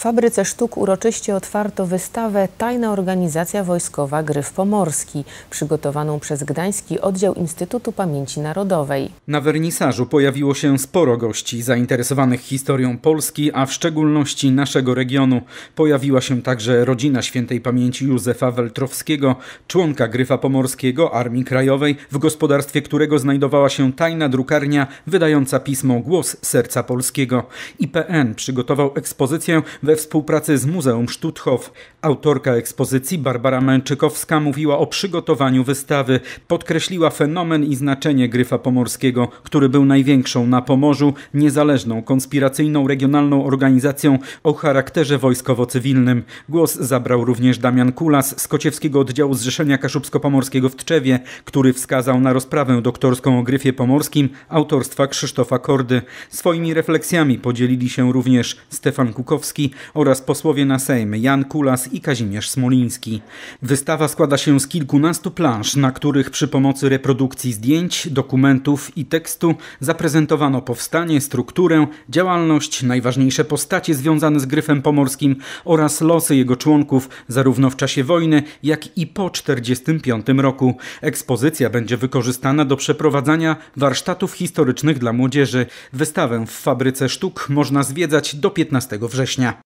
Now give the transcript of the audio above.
Fabryce Sztuk uroczyście otwarto wystawę Tajna Organizacja Wojskowa Gryf Pomorski, przygotowaną przez Gdański Oddział Instytutu Pamięci Narodowej. Na wernisażu pojawiło się sporo gości zainteresowanych historią Polski, a w szczególności naszego regionu. Pojawiła się także rodzina świętej pamięci Józefa Weltrowskiego, członka Gryfa Pomorskiego Armii Krajowej, w gospodarstwie którego znajdowała się tajna drukarnia wydająca pismo Głos Serca Polskiego. IPN przygotował ekspozycję, w we współpracy z Muzeum Sztuthof autorka ekspozycji Barbara Męczykowska mówiła o przygotowaniu wystawy. Podkreśliła fenomen i znaczenie Gryfa Pomorskiego, który był największą na Pomorzu niezależną, konspiracyjną regionalną organizacją o charakterze wojskowo-cywilnym. Głos zabrał również Damian Kulas z Kociewskiego Oddziału Zrzeszenia Kaszubsko-Pomorskiego w Tczewie, który wskazał na rozprawę doktorską o Gryfie Pomorskim autorstwa Krzysztofa Kordy. Swoimi refleksjami podzielili się również Stefan Kukowski, oraz posłowie na Sejm Jan Kulas i Kazimierz Smoliński. Wystawa składa się z kilkunastu plansz, na których przy pomocy reprodukcji zdjęć, dokumentów i tekstu zaprezentowano powstanie, strukturę, działalność, najważniejsze postacie związane z Gryfem Pomorskim oraz losy jego członków zarówno w czasie wojny, jak i po 1945 roku. Ekspozycja będzie wykorzystana do przeprowadzania warsztatów historycznych dla młodzieży. Wystawę w Fabryce Sztuk można zwiedzać do 15 września.